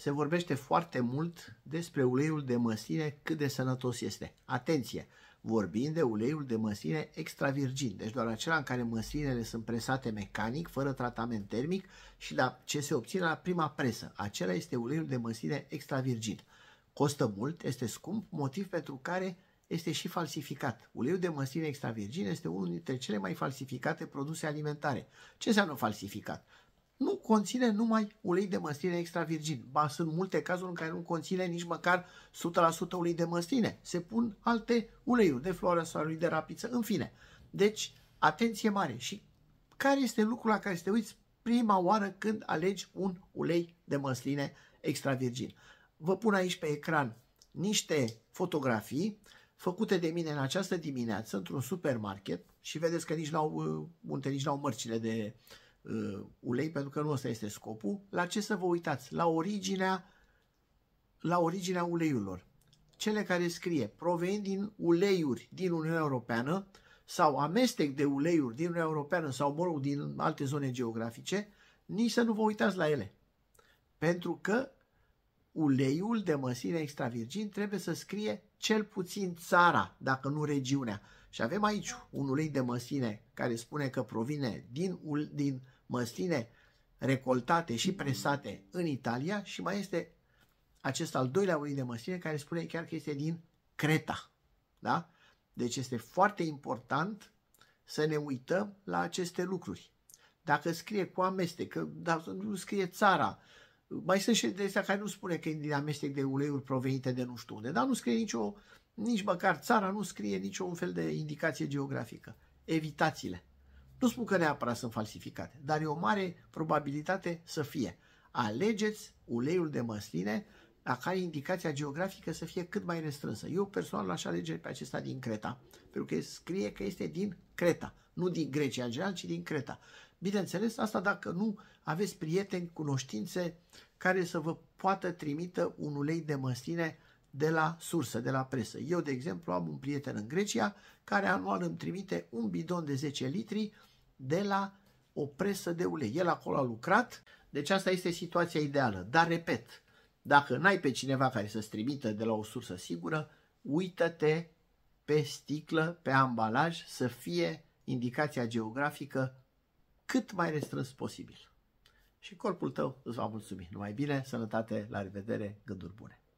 se vorbește foarte mult despre uleiul de măsline cât de sănătos este. Atenție! Vorbim de uleiul de măsline extra virgin, deci doar acela în care măslinele sunt presate mecanic, fără tratament termic și la ce se obține la prima presă. Acela este uleiul de măsline extra virgin. Costă mult, este scump, motiv pentru care este și falsificat. Uleiul de măsline extravirgin este unul dintre cele mai falsificate produse alimentare. Ce înseamnă falsificat? conține numai ulei de măsline extra virgin. Ba, sunt multe cazuri în care nu conține nici măcar 100% ulei de măsline. Se pun alte uleiuri de floare sau ulei de rapiță, în fine. Deci, atenție mare. Și care este lucrul la care să te uiți prima oară când alegi un ulei de măsline extra virgin? Vă pun aici pe ecran niște fotografii făcute de mine în această dimineață într-un supermarket și vedeți că nici n-au, uh, nici n-au mărcile de uh, uh, ulei, pentru că nu ăsta este scopul, la ce să vă uitați? La originea, la originea uleiurilor. Cele care scrie provenind din uleiuri din Uniunea Europeană sau amestec de uleiuri din Uniunea Europeană sau, mă rog, din alte zone geografice, nici să nu vă uitați la ele. Pentru că uleiul de măsline extra virgin trebuie să scrie cel puțin țara, dacă nu regiunea. Și avem aici un ulei de măsline care spune că provine din, din măsline recoltate și presate în Italia și mai este acest al doilea ulei de măsline care spune chiar că este din Creta. Da? Deci este foarte important să ne uităm la aceste lucruri. Dacă scrie cu amestec, dar nu scrie țara, mai sunt și de astea care nu spune că e din amestec de uleiuri provenite de nu știu unde, dar nu scrie nicio, nici măcar țara nu scrie niciun fel de indicație geografică. Evitați-le. Nu spun că neapărat sunt falsificate, dar e o mare probabilitate să fie. Alegeți uleiul de măsline la care indicația geografică să fie cât mai restrânsă. Eu personal l-aș alege pe acesta din Creta, pentru că scrie că este din Creta, nu din Grecia în general, ci din Creta. Bineînțeles, asta dacă nu aveți prieteni, cunoștințe care să vă poată trimită un ulei de măsline de la sursă, de la presă. Eu, de exemplu, am un prieten în Grecia care anual îmi trimite un bidon de 10 litri de la o presă de ulei. El acolo a lucrat, deci asta este situația ideală. Dar, repet, dacă n-ai pe cineva care să-ți trimită de la o sursă sigură, uită-te pe sticlă, pe ambalaj, să fie indicația geografică cât mai restrâns posibil. Și corpul tău îți va mulțumi. Numai bine, sănătate, la revedere, gânduri bune!